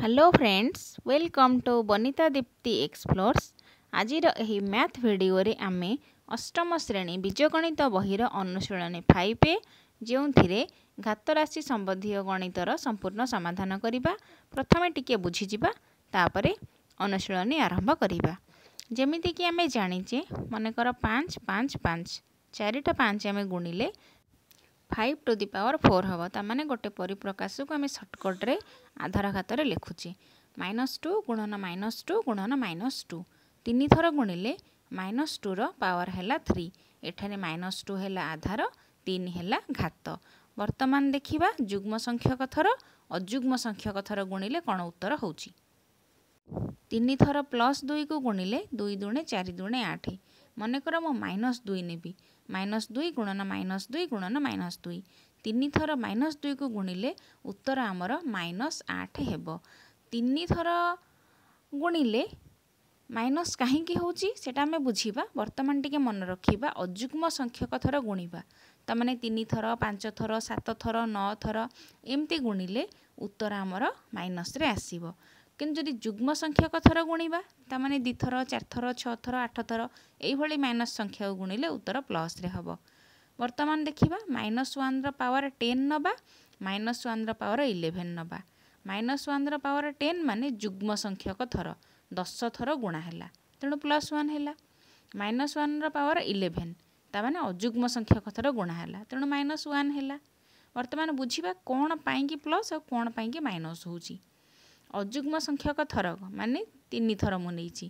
hello friends welcome to Banita Dipti explorers ଆଜିର ଏହି math ଭିଡ଼ିଓରେ ଆମେ ଅଷ୍ଟମ ଶ୍ରେଣୀ ବୀଜଗଣିତ ବହିର ଅନୁଶୀଳନୀ ଫାଇପେ ଯେଉଁଥିରେ ଘାତରାଶି ସମ୍ବନ୍ଧୀୟ ଗଣିତର ସମ୍ପୂର୍ଣ୍ଣ ସମାଧାନ କରିବା ପ୍ରଥମେ ଟିକିଏ ବୁଝିଯିବା ତାପରେ ଅନୁଶୀଳନୀ ଆରମ୍ଭ କରିବା ଯେମିତିକି ଆମେ ଜାଣିଛେ ମନେକର ପାଞ୍ଚ ପାଞ୍ଚ ପାଞ୍ଚ ଚାରିଟା ପାଞ୍ଚ ଆମେ ଗୁଣିଲେ five to the power four ହେବ ତା'ମାନେ ଗୋଟେ ପରିପ୍ରକାଶକୁ ଆମେ ସର୍ଟକଟ୍ରେ ଆଧାର ଘାତରେ ଲେଖୁଛେ ମାଇନସ୍ ଟୁ ଗୁଣନ ମାଇନସ୍ ଟୁ ଗୁଣନ ମାଇନସ୍ ଟୁ ତିନି ଥର ଗୁଣିଲେ ମାଇନସ୍ ଟୁର ପାୱାର ହେଲା ଥ୍ରୀ ଏଠାରେ ମାଇନସ୍ ଟୁ ହେଲା ଆଧାର ତିନି ହେଲା ଘାତ ବର୍ତ୍ତମାନ ଦେଖିବା ଯୁଗ୍ମ ସଂଖ୍ୟକ ଥର ଅଯୁଗ୍ମ ସଂଖ୍ୟକ ଥର ଗୁଣିଲେ କ'ଣ ଉତ୍ତର ହେଉଛି ତିନି ଥର ପ୍ଲସ୍ ଦୁଇକୁ ଗୁଣିଲେ ଦୁଇ ଦୁଣେ ଚାରି ଦୁଣେ ଆଠ ମନେକର ମୁଁ ମାଇନସ୍ ଦୁଇ ନେବି ମାଇନସ୍ ଦୁଇ ଗୁଣନ ମାଇନସ୍ ଦୁଇ ଗୁଣନ ମାଇନସ୍ ଦୁଇ ତିନିଥର ମାଇନସ୍ ଦୁଇକୁ ଗୁଣିଲେ ଉତ୍ତର ଆମର ମାଇନସ୍ ଆଠ ହେବ ତିନିଥର ଗୁଣିଲେ ମାଇନସ୍ କାହିଁକି ହେଉଛି ସେଇଟା ଆମେ ବୁଝିବା ବର୍ତ୍ତମାନ ଟିକେ ମନେ ରଖିବା ଅଯୁଗ୍ମ ସଂଖ୍ୟକ ଥର ଗୁଣିବା ତାମାନେ ତିନିଥର ପାଞ୍ଚ ଥର ସାତ ଥର ନଅ ଥର ଏମିତି ଗୁଣିଲେ ଉତ୍ତର ଆମର ମାଇନସ୍ରେ ଆସିବ किन जति जुग्मसंख्यक थोर गुणि माने चार थर छ आठ थर भली माइनस संख्या गुणले उत्तर प्लस रे हबो वर्तमान देखिबा महिनस वान र पावर टेन नाइनस 1 र पावर इलेभेन ना मनस वान र पावर टेन मे जुग्म्यक थर 10 थर गुणा तनो प्लस 1 हेला मनस व वान र पावर इलेभेन तामा अजुग्म संख्यक थोर गुणा तनो 1 तेणु वर्तमान वान्तमा कोन पाई कि प्लस कोन पाई आउँक माइनस हौ ଅଯୁଗ୍ମ ସଂଖ୍ୟକ ଥର ମାନେ ତିନିଥର ମୁଁ ନେଇଛି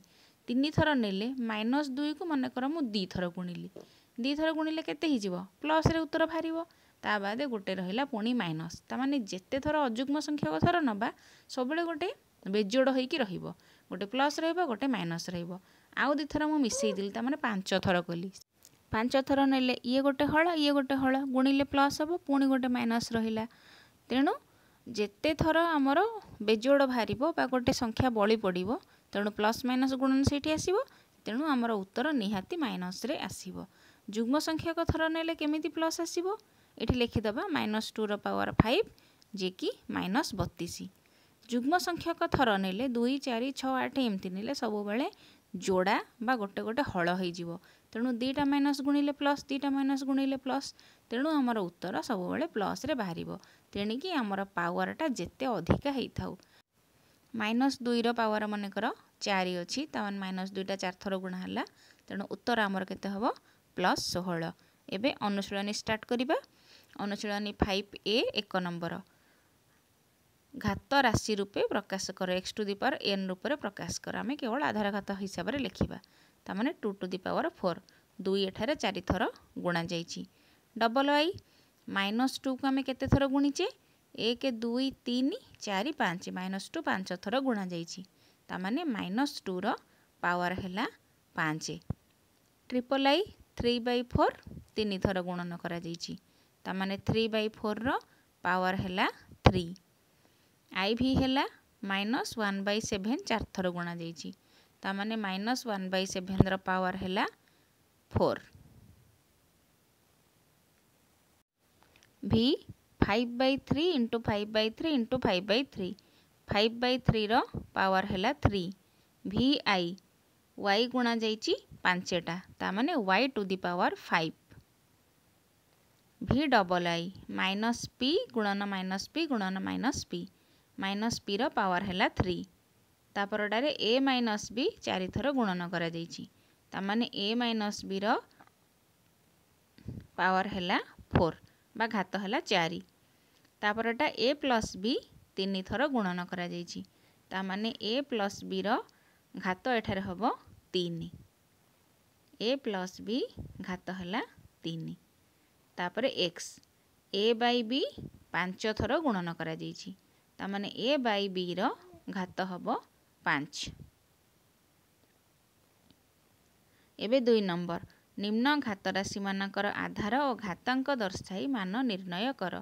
ତିନିଥର ନେଲେ ମାଇନସ୍ ଦୁଇକୁ ମନେକର ମୁଁ ଦୁଇ ଥର ଗୁଣିଲି ଦୁଇ ଥର ଗୁଣିଲେ କେତେ ହେଇଯିବ ପ୍ଲସ୍ରେ ଉତ୍ତର ବାହାରିବ ତା ବାଦ ଗୋଟେ ରହିଲା ପୁଣି ମାଇନସ୍ ତାମାନେ ଯେତେ ଥର ଅଯୁଗ୍ମ ସଂଖ୍ୟକ ଥର ନେବା ସବୁବେଳେ ଗୋଟେ ବେଜୋଡ଼ ହୋଇକି ରହିବ ଗୋଟେ ପ୍ଲସ୍ ରହିବ ଗୋଟେ ମାଇନସ୍ ରହିବ ଆଉ ଦୁଇ ଥର ମୁଁ ମିଶାଇଦେଲି ତା ମାନେ ପାଞ୍ଚ ଥର କଲି ପାଞ୍ଚ ଥର ନେଲେ ଇଏ ଗୋଟେ ହଳ ଇଏ ଗୋଟେ ହଳ ଗୁଣିଲେ ପ୍ଲସ୍ ହେବ ପୁଣି ଗୋଟେ ମାଇନସ୍ ରହିଲା ତେଣୁ ଯେତେ ଥର ଆମର ବେଜୋଡ଼ ବାହାରିବ ବା ଗୋଟେ ସଂଖ୍ୟା ବଳି ପଡ଼ିବ ତେଣୁ ପ୍ଲସ୍ ମାଇନସ୍ ଗୁଣନ ସେଇଠି ଆସିବ ତେଣୁ ଆମର ଉତ୍ତର ନିହାତି ମାଇନସ୍ରେ ଆସିବ ଯୁଗ୍ମ ସଂଖ୍ୟକ ଥର ନେଲେ କେମିତି ପ୍ଲସ୍ ଆସିବ ଏଠି ଲେଖିଦେବା ମାଇନସ୍ ଟୁର ପାୱାର ଫାଇଭ ଯିଏକି ମାଇନସ୍ ବତିଶ ଯୁଗ୍ମ ସଂଖ୍ୟକ ଥର ନେଲେ ଦୁଇ ଚାରି ଛଅ ଆଠ ଏମିତି ନେଲେ ସବୁବେଳେ ଯୋଡ଼ା ବା ଗୋଟେ ଗୋଟେ ହଳ ହୋଇଯିବ ତେଣୁ ଦୁଇଟା ମାଇନସ୍ ଗୁଣିଲେ ପ୍ଲସ୍ ଦୁଇଟା ମାଇନସ୍ ଗୁଣିଲେ ପ୍ଲସ୍ ତେଣୁ ଆମର ଉତ୍ତର ସବୁବେଳେ ପ୍ଲସ୍ରେ ବାହାରିବ ତେଣିକି ଆମର ପାୱାରଟା ଯେତେ ଅଧିକା ହେଇଥାଉ ମାଇନସ୍ ଦୁଇର ପାୱାର ମନେକର ଚାରି ଅଛି ତାମାନେ ମାଇନସ୍ ଦୁଇଟା ଚାରିଥର ଗୁଣା ହେଲା ତେଣୁ ଉତ୍ତର ଆମର କେତେ ହେବ ପ୍ଲସ୍ ଷୋହଳ ଏବେ ଅନୁଶୀଳନୀ ଷ୍ଟାର୍ଟ କରିବା ଅନୁଶୀଳନୀ ଫାଇଭ ଏ ଏକ ନମ୍ବର ଘାତ ରାଶି ରୂପେ ପ୍ରକାଶ କର X to the power N ରୂପରେ ପ୍ରକାଶ କର ଆମେ କେବଳ ଆଧାର ଘାତ ହିସାବରେ ଲେଖିବା ତାମାନେ two to the power four ଦୁଇ ଏଠାରେ ଚାରିଥର ଗୁଣାଯାଇଛି ଡବଲ ୱାଇ ମାଇନସ୍ ଟୁକୁ ଆମେ କେତେ ଥର ଗୁଣିଛେ ଏକ ଦୁଇ ତିନି ଚାରି ପାଞ୍ଚ ମାଇନସ୍ ଟୁ ପାଞ୍ଚ ଥର ଗୁଣାଯାଇଛି ତାମାନେ ମାଇନସ୍ ଟୁର ପାୱାର ହେଲା ପାଞ୍ଚ triple I three by four ତିନି ଥର ଗୁଣନ କରାଯାଇଛି ତାମାନେ ଥ୍ରୀ ବାଇ ଫୋର୍ର ପାୱାର ହେଲା ଥ୍ରୀ ଆଇ ଭି ହେଲା ମାଇନସ୍ ୱାନ୍ ବାଇ ସେଭେନ୍ ଚାରିଥର ଗୁଣାଯାଇଛି तामाने minus one by seven power है four V five by three into five by three into five by three five by three रवर है three V I Y गुणा जा पांचटा तामाने Y to the power five V double I minus P गुणन minus P गुणन minus P minus P र है थ्री ତା ପରଟାରେ ଏ ମାଇନସ୍ ବି ଚାରିଥର ଗୁଣନ କରାଯାଇଛି ତାମାନେ ଏ ମାଇନସ୍ ବିର ପାୱାର ହେଲା ଫୋର୍ ବା ଘାତ ହେଲା ଚାରି ତାପରଟା ଏ ପ୍ଲସ୍ ବି ତିନିଥର ଗୁଣନ କରାଯାଇଛି ତାମାନେ ଏ ପ୍ଲସ୍ ବିର ଘାତ ଏଠାରେ ହେବ ତିନି ଏ ପ୍ଲସ୍ ବି ଘାତ ହେଲା ତିନି ତାପରେ ଏକ୍ସ ଏ ବାଇ ବି ପାଞ୍ଚ ଥର ଗୁଣନ କରାଯାଇଛି ତାମାନେ ଏ ବାଇ ବିର ଘାତ ହେବ ପାଞ୍ଚ ଏବେ ଦୁଇ ନମ୍ବର ନିମ୍ନ ଘାତ ରାଶିମାନଙ୍କର ଆଧାର ଓ ଘାତାଙ୍କ ଦର୍ଶାଇ ମାନ ନିର୍ଣ୍ଣୟ କର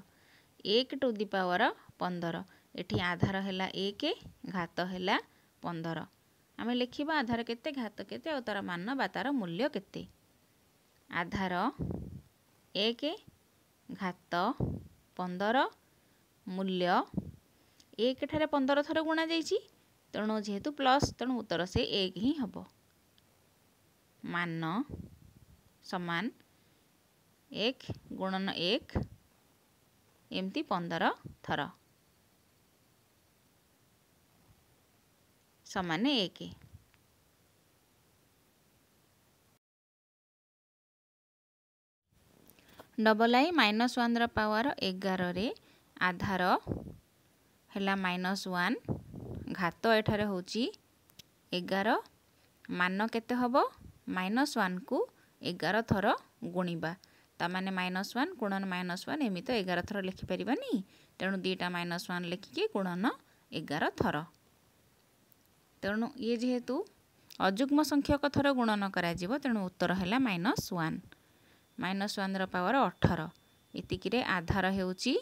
ଏକ ଟୁ ଦି ପାୱାର ପନ୍ଦର ଏଠି ଆଧାର ହେଲା ଏକ ଘାତ ହେଲା ପନ୍ଦର ଆମେ ଲେଖିବା ଆଧାର କେତେ ଘାତ କେତେ ଆଉ ତା'ର ମାନ ବା ତା'ର ମୂଲ୍ୟ କେତେ ଆଧାର ଏକ ଘାତ ପନ୍ଦର ମୂଲ୍ୟ ଏକଠାରେ ପନ୍ଦର ଥର ଗୁଣାଯାଇଛି ତେଣୁ ଯେହେତୁ ପ୍ଲସ୍ ତେଣୁ ଉତ୍ତର ସେ ଏକ ହିଁ ହେବ ମାନ ସମାନ ଏକ ଗୁଣନ ଏକ ଏମିତି ପନ୍ଦର ଥର ସମାନ ଏକ ଡବଲ୍ ଆଇ ମାଇନସ୍ ୱାନ୍ର ପାୱାର ଏଗାରରେ ଆଧାର ହେଲା ମାଇନସ୍ ୱାନ୍ ଘାତ ଏଠାରେ ହେଉଛି ଏଗାର ମାନ କେତେ ହେବ ମାଇନସ୍ ୱାନ୍କୁ ଏଗାର ଥର ଗୁଣିବା ତା'ମାନେ ମାଇନସ୍ ୱାନ୍ ଗୁଣନ ମାଇନସ୍ ୱାନ୍ ଏମିତି ତ ଏଗାର ଥର ଲେଖିପାରିବାନି ତେଣୁ ଦୁଇଟା ମାଇନସ୍ ୱାନ୍ ଲେଖିକି ଗୁଣନ ଏଗାର ଥର ତେଣୁ ଇଏ ଯେହେତୁ ଅଯୁଗ୍ମ ସଂଖ୍ୟକ ଥର ଗୁଣନ କରାଯିବ ତେଣୁ ଉତ୍ତର ହେଲା ମାଇନସ୍ ୱାନ୍ ମାଇନସ୍ ୱାନ୍ର ପାୱାର ଅଠର ଏତିକିରେ ଆଧାର ହେଉଛି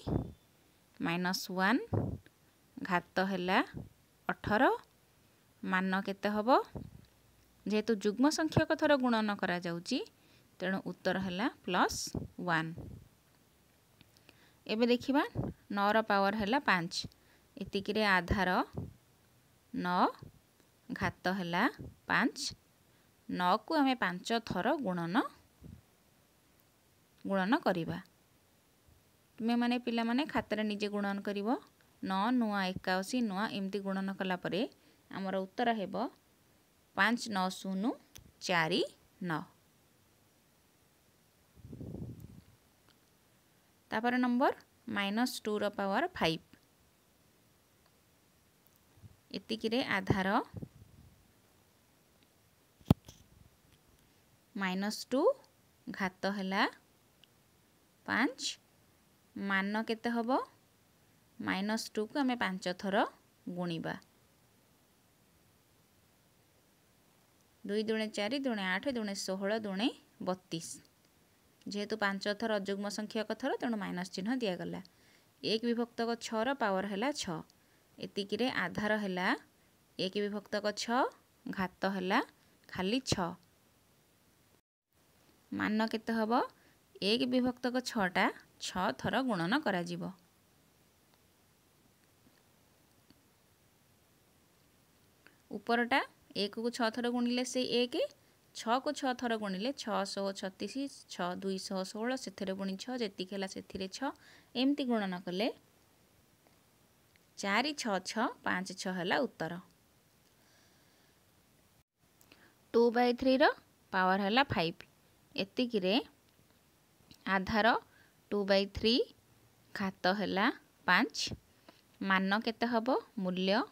ମାଇନସ୍ ୱାନ୍ ଘାତ ହେଲା ଅଠର ମାନ କେତେ ହେବ ଯେହେତୁ ଯୁଗ୍ମ ସଂଖ୍ୟକ ଥର ଗୁଣନ କରାଯାଉଛି ତେଣୁ ଉତ୍ତର ହେଲା ପ୍ଲସ୍ ୱାନ୍ ଏବେ ଦେଖିବା ନଅର ପାୱାର ହେଲା ପାଞ୍ଚ ଏତିକିରେ ଆଧାର ନଅ ଘାତ ହେଲା ପାଞ୍ଚ ନଅକୁ ଆମେ ପାଞ୍ଚ ଥର ଗୁଣନ ଗୁଣନ କରିବା ତୁମେମାନେ ପିଲାମାନେ ଖାତାରେ ନିଜେ ଗୁଣନ କରିବ ନଅ ନୂଆ ଏକାଅଶୀ ନୂଆ ଏମିତି ଗୁଣନ କଲାପରେ ଆମର ଉତ୍ତର ହେବ ପାଞ୍ଚ ନଅ ଶୂନ ଚାରି ନଅ ତାପରେ ନମ୍ବର ମାଇନସ୍ ଟୁର ପାୱାର ଫାଇଭ୍ ଏତିକିରେ ଆଧାର ମାଇନସ୍ ଟୁ ଘାତ ହେଲା ପାଞ୍ଚ ମାନ କେତେ ହେବ ମାଇନସ୍ ଟୁକୁ ଆମେ ପାଞ୍ଚ ଥର ଗୁଣିବା ଦୁଇ ଦୁଣେ ଚାରି ଦୁଣେ ଆଠ ଦୁଣେ ଷୋହଳ ଦୁଣେ ବତିଶ ଯେହେତୁ ପାଞ୍ଚ ଥର ଅଯୁଗ୍ମ ସଂଖ୍ୟକ ଥର ତେଣୁ ମାଇନସ୍ ଚିହ୍ନ ଦିଆଗଲା ଏକ ବିଭକ୍ତକ ଛଅର ପାୱାର ହେଲା ଛଅ ଏତିକିରେ ଆଧାର ହେଲା ଏକ ବିଭକ୍ତକ ଛଅ ଘାତ ହେଲା ଖାଲି ଛଅ ମାନ କେତେ ହେବ ଏକ ବିଭକ୍ତକ ଛଅଟା ଛଅ ଥର ଗୁଣନ କରାଯିବ ଉପରଟା ଏକକୁ ଛଅ ଥର ଗୁଣିଲେ ସେ ଏକ ଛଅକୁ ଛଅ ଥର ଗୁଣିଲେ ଛଅଶହ ଛତିଶ ଛଅ ଦୁଇଶହ ଷୋହଳ ସେଥିରେ ଗୁଣି ଛଅ ଯେତିକି ହେଲା ସେଥିରେ ଛଅ ଏମିତି ଗୁଣନ କଲେ ଚାରି ଛଅ ଛଅ ପାଞ୍ଚ ଛଅ ହେଲା ଉତ୍ତର ଟୁ ବାଇ ଥ୍ରୀର ପାୱାର ହେଲା ଫାଇଭ ଏତିକିରେ ଆଧାର ଟୁ ବାଇ ଥ୍ରୀ ଘାତ ହେଲା ପାଞ୍ଚ ମାନ କେତେ ହେବ ମୂଲ୍ୟ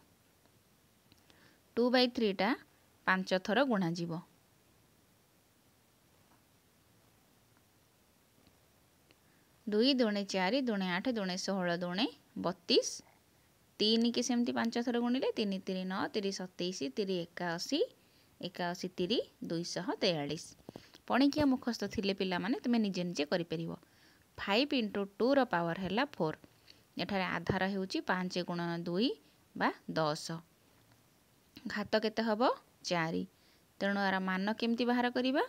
ଟୁ ବାଇ ଥ୍ରୀଟା ପାଞ୍ଚ ଥର ଗୁଣାଯିବ ଦୁଇ ଦୁଣେ ଚାରି ଦୁଣେ ଆଠ ଦୁଣେ ଷୋହଳ ଦୁଣେ ବତିଶ ତିନି କି ସେମିତି ପାଞ୍ଚ ଥର ଗୁଣିଲେ ତିନି ତିନି ନଅ ତିରି ସତେଇଶ ତିରି ଏକାଅଶୀ ଏକାଅଶୀ ତିରି ଦୁଇଶହ ତେୟାଳିଶ ପଣିକିଆ ମୁଖସ୍ଥ ଥିଲେ ପିଲାମାନେ ତୁମେ ନିଜେ ନିଜେ କରିପାରିବ ଫାଇଭ୍ ଇଣ୍ଟୁ ଟୁର ପାୱାର ହେଲା ଫୋର୍ ଏଠାରେ ଆଧାର ହେଉଛି ପାଞ୍ଚ ଗୁଣ ଦୁଇ ବା ଦଶ ଘାତ କେତେ ହେବ ଚାରି ତେଣୁ ଏହାର ମାନ କେମିତି ବାହାର କରିବା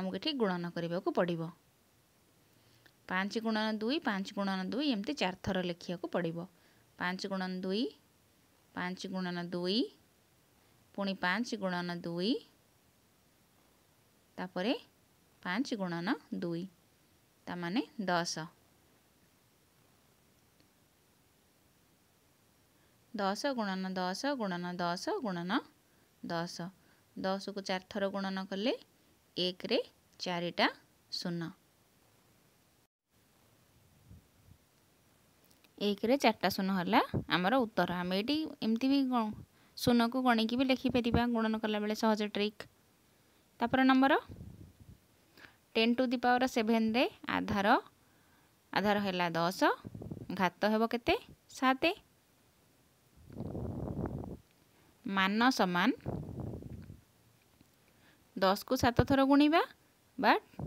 ଆମକୁ ଏଠି ଗୁଣନ କରିବାକୁ ପଡ଼ିବ ପାଞ୍ଚ ଗୁଣନ ଦୁଇ ପାଞ୍ଚ ଗୁଣନ ଦୁଇ ଏମିତି ଚାରିଥର ଲେଖିବାକୁ ପଡ଼ିବ ପାଞ୍ଚ ଗୁଣନ ଦୁଇ ପାଞ୍ଚ ଗୁଣନ ଦୁଇ ପୁଣି ପାଞ୍ଚ ଗୁଣନ ଦୁଇ ତାପରେ ପାଞ୍ଚ ଗୁଣନ ଦୁଇ ତାମାନେ ଦଶ ଦଶ ଗୁଣନ ଦଶ ଗୁଣନ ଦଶ ଗୁଣନ ଦଶ ଦଶକୁ ଚାରିଥର ଗୁଣନ କଲେ ଏକରେ ଚାରିଟା ଶୂନ ଏକରେ ଚାରିଟା ଶୂନ ହେଲା ଆମର ଉତ୍ତର ଆମେ ଏଇଠି ଏମିତି ବି ଶୂନକୁ ଗଣିକି ବି ଲେଖିପାରିବା ଗୁଣନ କଲାବେଳେ ସହଜ ଟ୍ରିକ୍ ତାପରେ number ten to the power ସେଭେନରେ ଆଧାର ଆଧାର ହେଲା ଦଶ ଘାତ ହେବ କେତେ ସାତେ मान सामान दस कु सत थर गुणवा बट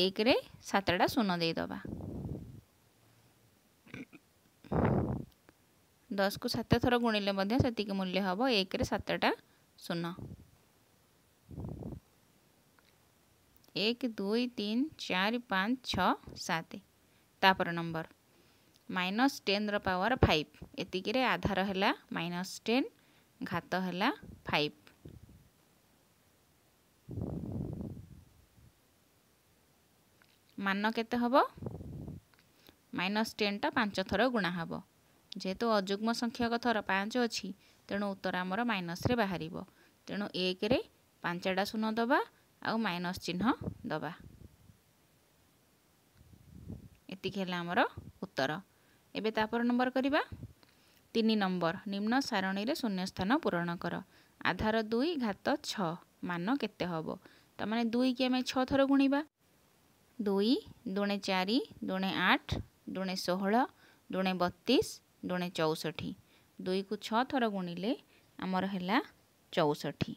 एक सतटा शून देद दस कु सत थर गुणिले से मूल्य हम एक सतटा शून एक दुई तीन चार पाँच छत नंबर ମାଇନସ୍ ଟେନ୍ର ପାୱାର୍ ଫାଇଭ୍ ଏତିକିରେ ଆଧାର ହେଲା ମାଇନସ୍ ଟେନ୍ ଘାତ ହେଲା ଫାଇଭ୍ ମାନ କେତେ ହେବ ମାଇନସ୍ ଟେନ୍ଟା ପାଞ୍ଚ ଥର ଗୁଣା ହେବ ଯେହେତୁ ଅଯୁଗ୍ମ ସଂଖ୍ୟକ ଥର ପାଞ୍ଚ ଅଛି ତେଣୁ ଉତ୍ତର ଆମର ମାଇନସ୍ରେ ବାହାରିବ ତେଣୁ ଏକରେ ପାଞ୍ଚଟା ଶୂନ ଦେବା ଆଉ ମାଇନସ୍ ଚିହ୍ନ ଦେବା ଏତିକି ହେଲା ଆମର ଉତ୍ତର ଏବେ ତା'ପର ନମ୍ବର କରିବା ତିନି ନମ୍ବର ନିମ୍ନ ସାରଣୀରେ ଶୂନ୍ୟସ୍ଥାନ ପୂରଣ କର ଆଧାର ଦୁଇ ଘାତ ଛଅ ମାନ କେତେ ହେବ ତା'ମାନେ ଦୁଇକି ଆମେ ଛଅ ଥର ଗୁଣିବା ଦୁଇ ଦୁଣେ ଚାରି ଦୁଣେ ଆଠ ଦୁଣେ ଷୋହଳ ଦୁଣେ ବତିଶ ଦୁଣେ ଚଉଷଠି ଦୁଇକୁ ଛଅ ଥର ଗୁଣିଲେ ଆମର ହେଲା ଚଉଷଠି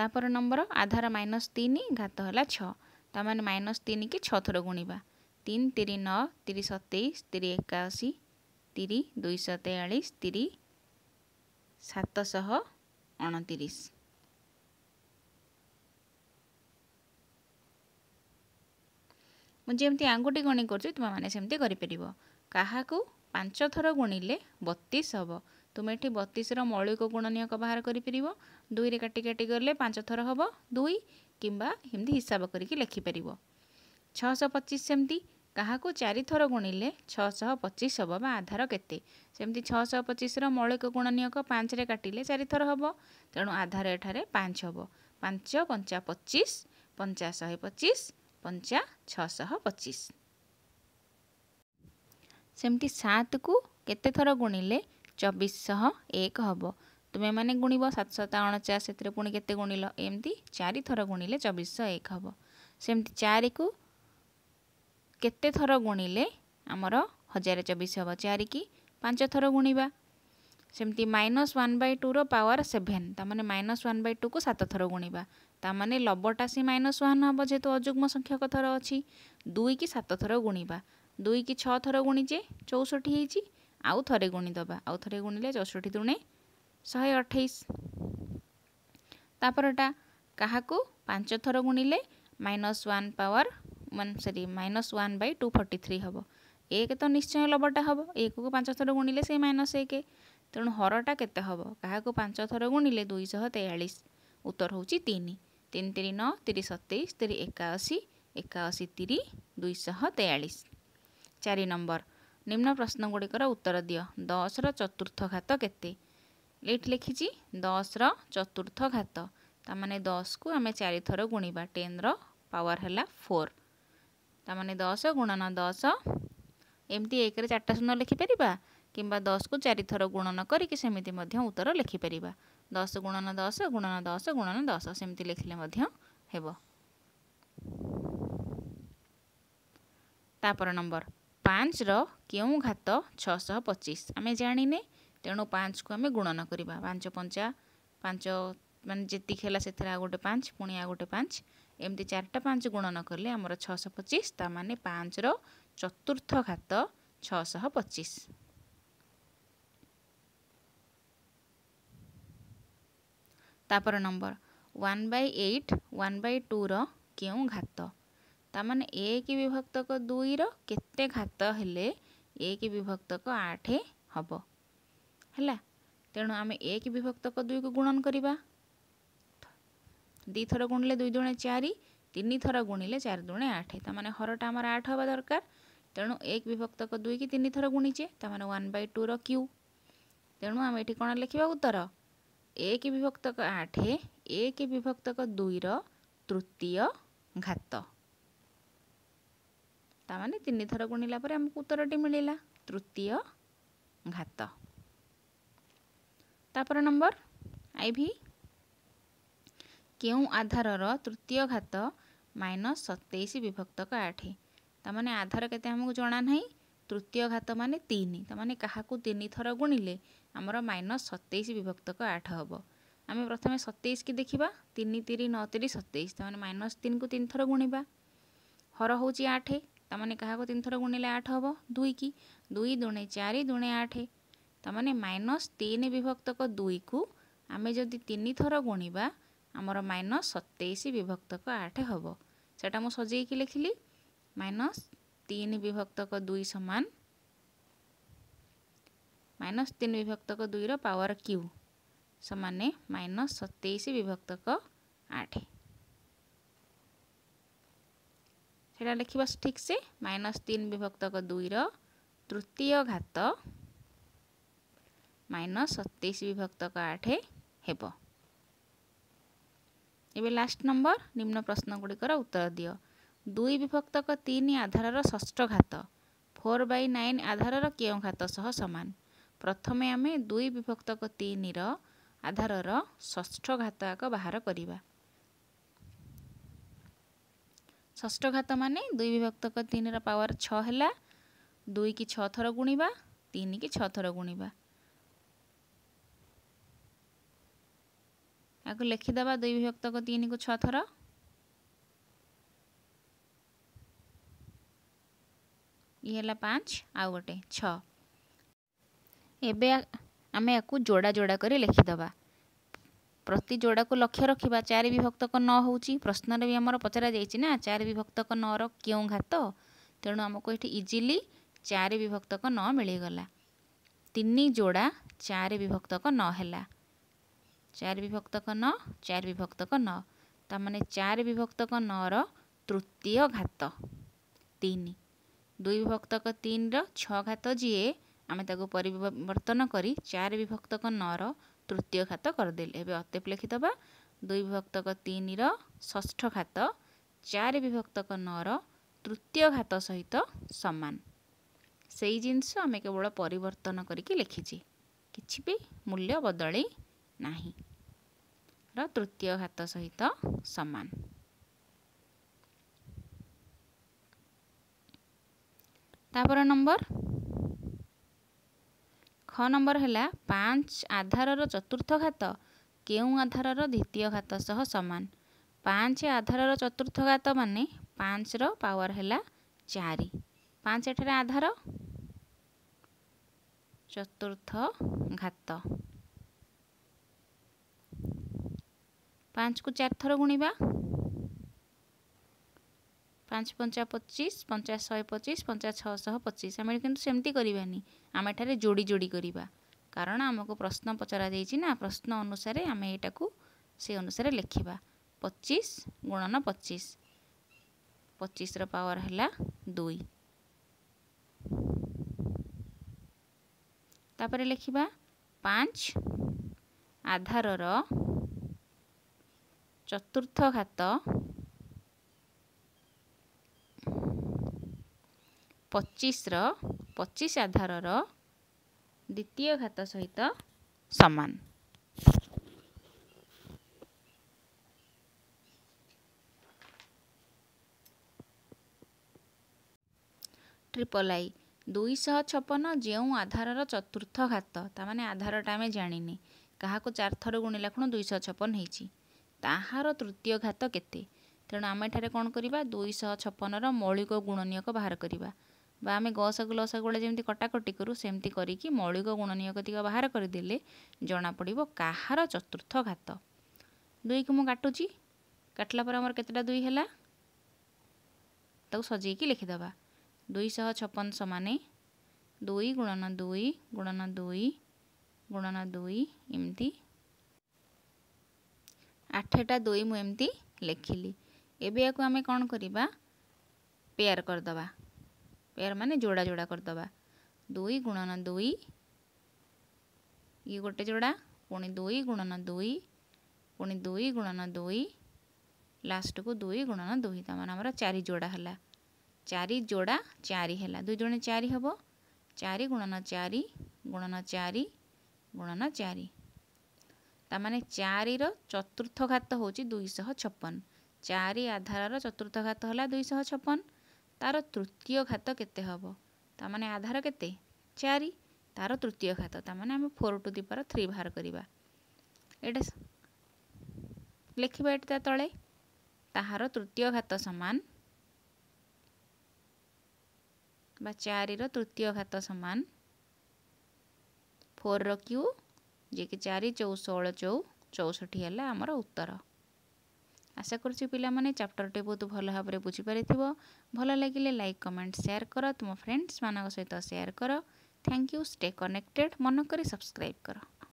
ତା'ପରେ ନମ୍ବର ଆଧାର ମାଇନସ୍ ତିନି ଘାତ ହେଲା ଛଅ ତା'ମାନେ ମାଇନସ୍ ତିନିକି ଛଅ ଥର ଗୁଣିବା ତିନି ତିନି ନଅ ତିରିଶ ସତେଇଶ ତିରି ଏକାଅଶୀ ତିରି ଦୁଇଶହ ତେୟାଳିଶ ତିରି ସାତଶହ ଅଣତିରିଶ ମୁଁ ଯେମିତି ଆଙ୍ଗୁଠି ଗଣି କରୁଛି ତୁମେମାନେ ସେମିତି କରିପାରିବ କାହାକୁ ପାଞ୍ଚ ଥର ଗୁଣିଲେ ବତିଶ ହେବ ତୁମେ ଏଠି ବତିଶର ମୌଳିକ ଗୁଣନୀୟକ ବାହାର କରିପାରିବ ଦୁଇରେ କାଟି କାଟି ଗଲେ ପାଞ୍ଚ ଥର ହେବ ଦୁଇ କିମ୍ବା ଏମିତି ହିସାବ କରିକି ଲେଖିପାରିବ ଛଅଶହ ପଚିଶ ସେମିତି କାହାକୁ ଚାରିଥର ଗୁଣିଲେ ଛଅଶହ ପଚିଶ ହେବ ବା ଆଧାର କେତେ ସେମିତି ଛଅଶହ ପଚିଶର ମୌଳିକ ଗୁଣନୀୟକ ପାଞ୍ଚରେ କାଟିଲେ ଚାରିଥର ହେବ ତେଣୁ ଆଧାର ଏଠାରେ ପାଞ୍ଚ ହେବ ପାଞ୍ଚ ପଞ୍ଚା ପଚିଶ ପଞ୍ଚା ଶହେ ପଚିଶ ପଞ୍ଚା ଛଅଶହ ପଚିଶ ସେମିତି ସାତକୁ କେତେଥର ଗୁଣିଲେ ଚବିଶଶହ ଏକ ହେବ ତୁମେମାନେ ଗୁଣିବ ସାତଶହ ଅଣଚାଶ ସେଥିରେ ପୁଣି କେତେ ଗୁଣିଲ ଏମିତି ଚାରିଥର ଗୁଣିଲେ ଚବିଶଶହ ଏକ ହେବ ସେମିତି ଚାରିକୁ କେତେ ଥର ଗୁଣିଲେ ଆମର ହଜାରେ ଚବିଶ ହେବ ଚାରି କି ପାଞ୍ଚ ଥର ଗୁଣିବା ସେମିତି ମାଇନସ୍ ୱାନ୍ ବାଇ ଟୁର ପାୱାର ସେଭେନ୍ ତା'ମାନେ ମାଇନସ୍ ୱାନ୍ ବାଇ ଟୁକୁ ସାତ ଥର ଗୁଣିବା ତା'ମାନେ ଲବଟା ସେ ମାଇନସ୍ ୱାନ୍ ହେବ ଯେହେତୁ ଅଯୁଗ୍ମ ସଂଖ୍ୟକ ଥର ଅଛି ଦୁଇ କି ସାତ ଥର ଗୁଣିବା ଦୁଇ କି ଛଅ ଥର ଗୁଣିଛେ ଚଉଷଠି ହେଇଛି ଆଉ ଥରେ ଗୁଣିଦେବା ଆଉ ଥରେ ଗୁଣିଲେ ଚଉଷଠି ତୁଣେ ଶହେ ଅଠେଇଶ ତା'ପରଟା କାହାକୁ ପାଞ୍ଚ ଥର ଗୁଣିଲେ ମାଇନସ୍ ୱାନ୍ ପାୱାର ମାନେ sorry minus one by two forty three ହେବ ଏକ ତ ନିଶ୍ଚୟ ଲବଟା ହେବ ଏକକୁ ପାଞ୍ଚ ଥର ଗୁଣିଲେ ସେ ମାଇନସ୍ ଏକ ତେଣୁ ହରଟା କେତେ ହେବ କାହାକୁ ପାଞ୍ଚ ଥର ଗୁଣିଲେ ଦୁଇଶହ ତେୟାଳିଶ ଉତ୍ତର ହେଉଛି ତିନି ତିନି ତିନି ନଅ ତିରିଶ ସତେଇଶ ତିରି ଏକାଅଶୀ ଏକାଅଶୀ ତିରି ଦୁଇଶହ ତେୟାଳିଶ ଚାରି ନମ୍ବର ନିମ୍ନ ପ୍ରଶ୍ନଗୁଡ଼ିକର ଉତ୍ତର ଦିଅ ଦଶର ଚତୁର୍ଥ ଘାତ କେତେ ଏଇଠି ଲେଖିଛି ଦଶର ଚତୁର୍ଥ ଘାତ ତା'ମାନେ ଦଶକୁ ଆମେ ଚାରିଥର ଗୁଣିବା ଟେନ୍ର ପାୱାର ହେଲା ଫୋର୍ ତାମାନେ ଦଶ ଗୁଣନ ଦଶ ଏମିତି ଏକରେ ଚାରିଟା ଶୂନ ଲେଖିପାରିବା କିମ୍ବା ଦଶକୁ ଚାରିଥର ଗୁଣନ କରିକି ସେମିତି ମଧ୍ୟ ଉତ୍ତର ଲେଖିପାରିବା ଦଶ ଗୁଣନ ଦଶ ଗୁଣନ ଦଶ ଗୁଣନ ଦଶ ସେମିତି ଲେଖିଲେ ମଧ୍ୟ ହେବ ତାପର ନମ୍ବର ପାଞ୍ଚର କେଉଁ ଘାତ ଛଅଶହ ପଚିଶ ଆମେ ଜାଣିନେ ତେଣୁ ପାଞ୍ଚକୁ ଆମେ ଗୁଣନ କରିବା ପାଞ୍ଚ ପଞ୍ଚା ପାଞ୍ଚ ମାନେ ଯେତିକି ହେଲା ସେଥିରେ ଆଉ ଗୋଟେ ପାଞ୍ଚ ପୁଣି ଆଉ ଗୋଟେ ପାଞ୍ଚ ଏମିତି ଚାରିଟା ପାଞ୍ଚ ଗୁଣନ କଲେ ଆମର ଛଅଶହ ପଚିଶ ତା ମାନେ ପାଞ୍ଚର ଚତୁର୍ଥ ଘାତ ଛଅଶହ ପଚିଶ ତାପର number one by eight one by ଟୁର କେଉଁ ଘାତ ତା ମାନେ ଏକ ବିଭକ୍ତକ ଦୁଇର କେତେ ଘାତ ହେଲେ ଏକ ବିଭକ୍ତକ ଆଠ ହେବ ହେଲା ତେଣୁ ଆମେ ଏକ ବିଭକ୍ତକ ଦୁଇକୁ ଗୁଣନ କରିବା ଦୁଇଥର ଗୁଣିଲେ ଦୁଇ ଦୁଣେ ଚାରି ତିନିଥର ଗୁଣିଲେ ଚାରି ଦୁଣେ ଆଠ ତା'ମାନେ ହରଟା ଆମର ଆଠ ହେବା ଦରକାର ତେଣୁ ଏକ ବିଭକ୍ତକ ଦୁଇକି ତିନିଥର ଗୁଣିଛେ ତା'ମାନେ ୱାନ୍ ବାଇ ଟୁର କ୍ୟୁ ତେଣୁ ଆମେ ଏଠି କ'ଣ ଲେଖିବା ଉତ୍ତର ଏକ ବିଭକ୍ତକ ଆଠ ଏକ ବିଭକ୍ତକ ଦୁଇର ତୃତୀୟ ଘାତ ତା'ମାନେ ତିନିଥର ଗୁଣିଲା ପରେ ଆମକୁ ଉତ୍ତରଟି ମିଳିଲା ତୃତୀୟ ଘାତ ତାପରେ ନମ୍ବର ଆଇ ଭି କେଉଁ ଆଧାରର ତୃତୀୟ ଘାତ ମାଇନସ୍ ସତେଇଶ ବିଭକ୍ତକ ଆଠ ତା'ମାନେ ଆଧାର କେତେ ଆମକୁ ଜଣା ନାହିଁ ତୃତୀୟ ଘାତ ମାନେ ତିନି ତା'ମାନେ କାହାକୁ ତିନି ଥର ଗୁଣିଲେ ଆମର ମାଇନସ୍ ସତେଇଶ ବିଭକ୍ତକ ଆଠ ହେବ ଆମେ ପ୍ରଥମେ ସତେଇଶକି ଦେଖିବା ତିନି ତିରି ନଅ ତିରି ସତେଇଶ ତା'ମାନେ ମାଇନସ୍ ତିନିକୁ ତିନି ଥର ଗୁଣିବା ହର ହେଉଛି ଆଠ ତା'ମାନେ କାହାକୁ ତିନି ଥର ଗୁଣିଲେ ଆଠ ହେବ ଦୁଇକି ଦୁଇ ଦୁଣେ ଚାରି ଦୁଣେ ଆଠ ତା'ମାନେ ମାଇନସ୍ ତିନି ବିଭକ୍ତକ ଦୁଇକୁ ଆମେ ଯଦି ତିନି ଥର ଗୁଣିବା ଆମର ମାଇନସ୍ ସତେଇଶ ବିଭକ୍ତକ ଆଠ ହେବ ସେଇଟା ମୁଁ ସଜେଇକି ଲେଖିଲି ମାଇନସ୍ ତିନି ବିଭକ୍ତକ ଦୁଇ ସମାନ ମାଇନସ୍ ତିନି ବିଭକ୍ତକ ଦୁଇର ପାୱାର କ୍ୟୁ ସମାନେ ମାଇନସ୍ ସତେଇଶ ବିଭକ୍ତକ ଆଠ ସେଇଟା ଲେଖିବା ଠିକ୍ସେ ମାଇନସ୍ ତିନି ବିଭକ୍ତକ ଦୁଇର ତୃତୀୟ ଘାତ ମାଇନସ୍ ସତେଇଶ ବିଭକ୍ତକ ଆଠ ହେବ ଏବେ ଲାଷ୍ଟ ନମ୍ବର ନିମ୍ନ ପ୍ରଶ୍ନଗୁଡ଼ିକର ଉତ୍ତର ଦିଅ ଦୁଇ ବିଭକ୍ତକ ତିନି ଆଧାରର ଷଷ୍ଠ ଘାତ ଫୋର୍ ବାଇ ନାଇନ୍ ଆଧାରର କେଉଁ ଘାତ ସହ ସମାନ ପ୍ରଥମେ ଆମେ ଦୁଇ ବିଭକ୍ତକ ତିନିର ଆଧାରର ଷଷ୍ଠ ଘାତ ଆକ ବାହାର କରିବା ଷଷ୍ଠ ଘାତ ମାନେ ଦୁଇ ବିଭକ୍ତକ ତିନିର ପାୱାର ଛଅ ହେଲା ଦୁଇ କି ଛଅ ଥର ଗୁଣିବା ତିନି କି ଛଅ ଥର ଗୁଣିବା ଏହାକୁ ଲେଖିଦେବା ଦୁଇ ବିଭକ୍ତକ ତିନିକୁ ଛଅ ଥର ଇ ହେଲା ପାଞ୍ଚ ଆଉ ଗୋଟେ ଛଅ ଏବେ ଆମେ ଏହାକୁ ଯୋଡ଼ା ଯୋଡ଼ା କରି ଲେଖିଦେବା ପ୍ରତି ଯୋଡ଼ାକୁ ଲକ୍ଷ୍ୟ ରଖିବା ଚାରି ବିଭକ୍ତକ ନ ହେଉଛି ପ୍ରଶ୍ନରେ ବି ଆମର ପଚରା ଯାଇଛି ନା ଚାରି ବିଭକ୍ତକ ନର କେଉଁ ଘାତ ତେଣୁ ଆମକୁ ଏଠି ଇଜିଲି ଚାରି ବିଭକ୍ତକ ନ ମିଳିଗଲା ତିନି ଯୋଡ଼ା ଚାରି ବିଭକ୍ତକ ନ ହେଲା ଚାରି ବିଭକ୍ତକ ନ ଚାରି ବିଭକ୍ତକ ନ ତାମାନେ ଚାରି ବିଭକ୍ତକ ନର ତୃତୀୟ ଘାତ ତିନି ଦୁଇ ବିଭକ୍ତକ ତିନିର ଛଅ ଘାତ ଯିଏ ଆମେ ତାକୁ ପରିବର୍ତ୍ତନ କରି ଚାରି ବିଭକ୍ତକ ନର ତୃତୀୟ ଘାତ କରିଦେଲେ ଏବେ ଅତେପ ଲେଖିଦେବା ଦୁଇ ବିଭକ୍ତକ ତିନିର ଷଷ୍ଠ ଘାତ ଚାରି ବିଭକ୍ତକ ନର ତୃତୀୟ ଘାତ ସହିତ ସମାନ ସେଇ ଜିନିଷ ଆମେ କେବଳ ପରିବର୍ତ୍ତନ କରିକି ଲେଖିଛି କିଛି ବି ମୂଲ୍ୟ ବଦଳେଇ ନାହିଁ ର ତୃତୀୟ ଘାତ ସହିତ ସମାନ ତାପରେ ନମ୍ବର ଖ ନମ୍ବର ହେଲା ପାଞ୍ଚ ଆଧାରର ଚତୁର୍ଥ ଘାତ କେଉଁ ଆଧାରର ଦ୍ୱିତୀୟ ଘାତ ସହ ସମାନ ପାଞ୍ଚ ଆଧାରର ଚତୁର୍ଥ ଘାତ ମାନେ ପାଞ୍ଚର ପାୱାର ହେଲା ଚାରି ପାଞ୍ଚ ଏଠାରେ ଆଧାର ଚତୁର୍ଥ ଘାତ ପାଞ୍ଚକୁ ଚାରି ଥର ଗୁଣିବା ପାଞ୍ଚ ପଞ୍ଚା ପଚିଶ ପଞ୍ଚାଶ ଶହେ ପଚିଶ ପଞ୍ଚାଶ ଛଅଶହ ପଚିଶ ଆମେ କିନ୍ତୁ ସେମିତି କରିବାନି ଆମେ ଏଠାରେ ଯୋଡ଼ି ଯୋଡ଼ି କରିବା କାରଣ ଆମକୁ ପ୍ରଶ୍ନ ପଚରାଯାଇଛି ନା ପ୍ରଶ୍ନ ଅନୁସାରେ ଆମେ ଏଇଟାକୁ ସେ ଅନୁସାରେ ଲେଖିବା ପଚିଶ ଗୁଣନ ପଚିଶ ପଚିଶର ପାୱାର ହେଲା ଦୁଇ ତାପରେ ଲେଖିବା ପାଞ୍ଚ ଆଧାରର ଚତୁର୍ଥ ଘାତ ପଚିଶର ପଚିଶ ଆଧାରର ଦ୍ୱିତୀୟ ଘାତ ସହିତ ସମାନ ଟ୍ରିପଲ୍ ଆଇ ଦୁଇଶହ ଛପନ ଯେଉଁ ଆଧାରର ଚତୁର୍ଥ ଘାତ ତାମାନେ ଆଧାରଟା ଆମେ ଜାଣିନି କାହାକୁ ଚାରିଥର ଗୁଣିଲାକ୍ଷଣ ଦୁଇଶହ ଛପନ ହେଇଛି ତାହାର ତୃତୀୟ ଘାତ କେତେ ତେଣୁ ଆମେ ଏଠାରେ କ'ଣ କରିବା ଦୁଇଶହ ଛପନର ମୌଳିକ ଗୁଣନୀୟକ ବାହାର କରିବା ବା ଆମେ ଗଶଗୁଲ ଅସଗୁଳା ଯେମିତି କଟାକଟି କରୁ ସେମିତି କରିକି ମୌଳିକ ଗୁଣନୀୟକ ଦିଗ ବାହାର କରିଦେଲେ ଜଣାପଡ଼ିବ କାହାର ଚତୁର୍ଥ ଘାତ ଦୁଇକୁ ମୁଁ କାଟୁଛି କାଟିଲା ପରେ ଆମର କେତେଟା ଦୁଇ ହେଲା ତାକୁ ସଜେଇକି ଲେଖିଦେବା ଦୁଇଶହ ଛପନ ସମାନେ ଦୁଇ ଗୁଣନ ଦୁଇ ଗୁଣନ ଦୁଇ ଗୁଣନ ଦୁଇ ଏମିତି ଆଠଟା ଦୁଇ ମୁଁ ଏମିତି ଲେଖିଲି ଏବେ ୟାକୁ ଆମେ କ'ଣ କରିବା ପେୟାର କରିଦେବା ପେୟାର ମାନେ ଯୋଡ଼ା ଯୋଡ଼ା କରିଦେବା ଦୁଇ ଗୁଣନ ଦୁଇ ଇଏ ଗୋଟେ ଯୋଡ଼ା ପୁଣି ଦୁଇ ଗୁଣନ ଦୁଇ ପୁଣି ଦୁଇ ଗୁଣନ ଦୁଇ ଲାଷ୍ଟକୁ ଦୁଇ ଗୁଣନ ଦୁଇ ତା'ମାନେ ଆମର ଚାରି ଯୋଡ଼ା ହେଲା ଚାରି ଯୋଡ଼ା ଚାରି ହେଲା ଦୁଇ ଜଣେ ଚାରି ହେବ ଚାରି ଗୁଣନ ଚାରି ଗୁଣନ ଚାରି ଗୁଣନ ଚାରି ତାମାନେ ଚାରିର ଚତୁର୍ଥ ଘାତ ହେଉଛି ଦୁଇଶହ ଛପନ ଚାରି ଆଧାରର ଚତୁର୍ଥ ଘାତ ହେଲା ଦୁଇଶହ ଛପନ ତାର ତୃତୀୟ ଘାତ କେତେ ହେବ ତାମାନେ ଆଧାର କେତେ ଚାରି ତାର ତୃତୀୟ ଘାତ ତାମାନେ ଆମେ ଫୋର୍ ଟୁ ଦୀପର ଥ୍ରୀ ବାହାର କରିବା ଏଇଟା ଲେଖିବା ଏଇଟା ତଳେ ତାହାର ତୃତୀୟ ଘାତ ସମାନ ବା ଚାରିର ତୃତୀୟ ଘାତ ସମାନ ଫୋର୍ର କ୍ୟୁ ଯିଏକି ଚାରି ଚଉ ଷୋହଳ ଚଉ ଚଉଷଠି ହେଲା ଆମର ଉତ୍ତର ଆଶା କରୁଛି ପିଲାମାନେ ଚାପ୍ଟରଟି ବହୁତ ଭଲ ଭାବରେ ବୁଝିପାରିଥିବ ଭଲ ଲାଗିଲେ ଲାଇକ୍ କମେଣ୍ଟ ସେୟାର କର ତୁମ ଫ୍ରେଣ୍ଡସ୍ମାନଙ୍କ ସହିତ ସେୟାର କର ଥ୍ୟାଙ୍କ ୟୁ ଷ୍ଟେ କନେକ୍ଟେଡ଼ ମନେକରି ସବସ୍କ୍ରାଇବ୍ କର